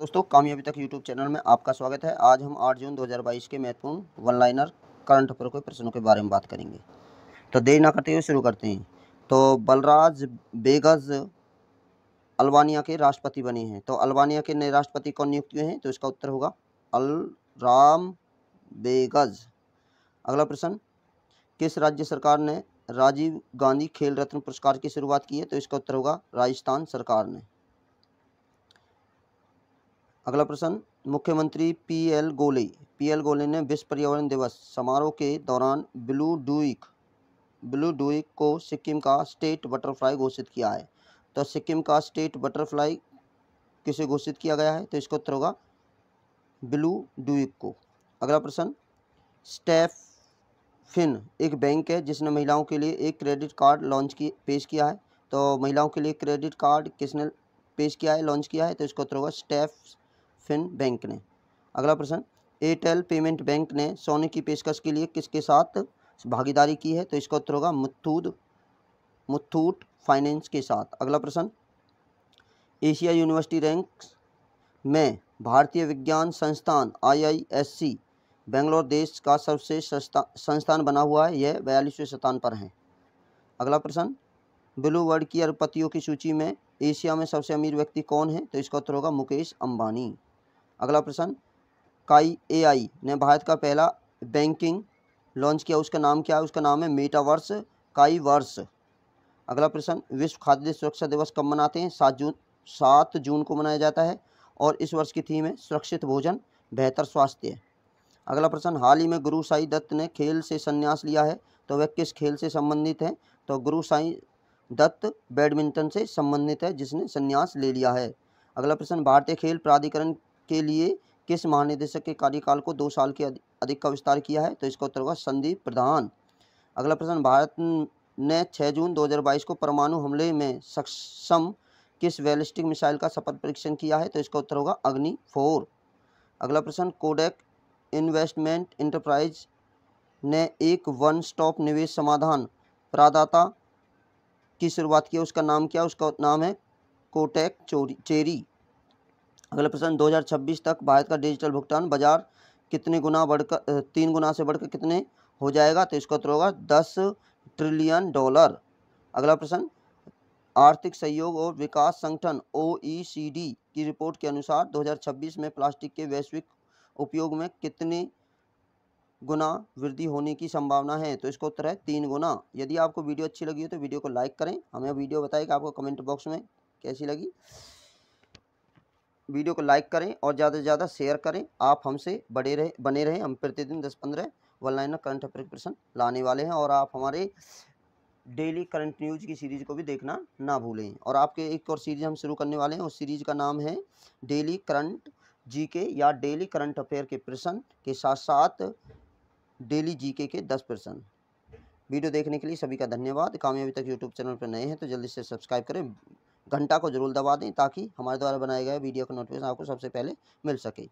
दोस्तों कामयाबी तक यूट्यूब चैनल में आपका स्वागत है आज हम 8 जून 2022 के महत्वपूर्ण वन लाइनर करंट अफेयर के प्रश्नों के बारे में बात करेंगे तो देरी ना करते हुए शुरू करते हैं तो बलराज बेगज अल्बानिया के राष्ट्रपति बने हैं तो अल्बानिया के नए राष्ट्रपति कौन नियुक्त हुए हैं तो इसका उत्तर होगा अलराम बेगज अगला प्रश्न किस राज्य सरकार ने राजीव गांधी खेल रत्न पुरस्कार की शुरुआत की है तो इसका उत्तर होगा राजस्थान सरकार ने अगला प्रश्न मुख्यमंत्री P L Gole P L Gole ने विश्व पर्यावरण दिवस समारोह के दौरान ब्लू डुइक ब्लू डुइक को सिक्किम का स्टेट बटरफ्लाई घोषित किया है तो सिक्किम का स्टेट बटरफ्लाई किसे घोषित किया गया है तो इसका उत्तर होगा ब्लू डुइक को अगला प्रश्न स्टेफ फिन एक बैंक है जिसने महिलाओं के लिए एक क्रेडिट कार्ड लॉन्च की पेश किया है तो महिलाओं के लिए क्रेडिट कार्ड किसने पेश किया है लॉन्च किया है तो इसका उत्तर होगा स्टेफ फिन बैंक ने अगला प्रश्न एयरटेल पेमेंट बैंक ने सोने की पेशकश के लिए किसके साथ भागीदारी की है तो इसका उत्तर होगा मुथूद मुथूट फाइनेंस के साथ अगला प्रश्न एशिया यूनिवर्सिटी रैंक में भारतीय विज्ञान संस्थान आईआईएससी बेंगलोर देश का सबसे संस्थान बना हुआ है यह बयालीसवें स्थान पर है अगला प्रश्न ब्लू वर्ड की अरबपतियों की सूची में एशिया में सबसे अमीर व्यक्ति कौन है तो इसका उत्तर होगा मुकेश अंबानी अगला प्रश्न काई ए ने भारत का पहला बैंकिंग लॉन्च किया उसका नाम क्या है उसका नाम है मेटावर्स काई वर्ष अगला प्रश्न विश्व खाद्य सुरक्षा दिवस कब मनाते हैं सात जून सात जून को मनाया जाता है और इस वर्ष की थीम है सुरक्षित भोजन बेहतर स्वास्थ्य अगला प्रश्न हाल ही में गुरु साई दत्त ने खेल से संन्यास लिया है तो वह किस खेल से संबंधित हैं तो गुरु साई दत्त बैडमिंटन से संबंधित है जिसने संन्यास ले लिया है अगला प्रश्न भारतीय खेल प्राधिकरण के लिए किस महानिदेशक के कार्यकाल को दो साल के अधिक का विस्तार किया है तो इसका उत्तर होगा संदीप प्रधान अगला प्रश्न भारत ने 6 जून 2022 को परमाणु हमले में सक्षम किस वैलिस्टिक मिसाइल का सफल परीक्षण किया है तो इसका उत्तर होगा अग्नि फोर अगला प्रश्न कोडेक इन्वेस्टमेंट इंटरप्राइज ने एक वन स्टॉप निवेश समाधान प्रदाता की शुरुआत की उसका नाम क्या उसका नाम है कोटेक चोरी चेरी अगला प्रश्न 2026 तक भारत का डिजिटल भुगतान बाजार कितने गुना बढ़कर तीन गुना से बढ़कर कितने हो जाएगा तो इसका उत्तर होगा दस ट्रिलियन डॉलर अगला प्रश्न आर्थिक सहयोग और विकास संगठन ओ की रिपोर्ट के अनुसार 2026 में प्लास्टिक के वैश्विक उपयोग में कितने गुना वृद्धि होने की संभावना है तो इसका उत्तर है तीन गुना यदि आपको वीडियो अच्छी लगी हो तो वीडियो को लाइक करें हमें वीडियो बताएगा आपको कमेंट बॉक्स में कैसी लगी वीडियो को लाइक करें और ज़्यादा से ज़्यादा शेयर करें आप हमसे बड़े रहे बने रहें हम प्रतिदिन दस पंद्रह वन लाइन करंट अफेयर प्रश्न लाने वाले हैं और आप हमारे डेली करंट न्यूज़ की सीरीज़ को भी देखना ना भूलें और आपके एक और सीरीज़ हम शुरू करने वाले हैं उस सीरीज़ का नाम है डेली करंट जीके या डेली करंट अफेयर के प्रश्न के साथ साथ डेली जीके के दस प्रश्न वीडियो देखने के लिए सभी का धन्यवाद कामयाबी तक यूट्यूब चैनल पर नए हैं तो जल्दी से सब्सक्राइब करें घंटा को जरूर दबा दें ताकि हमारे द्वारा बनाए गए वीडियो का नोटिफिकेशन आपको सबसे पहले मिल सके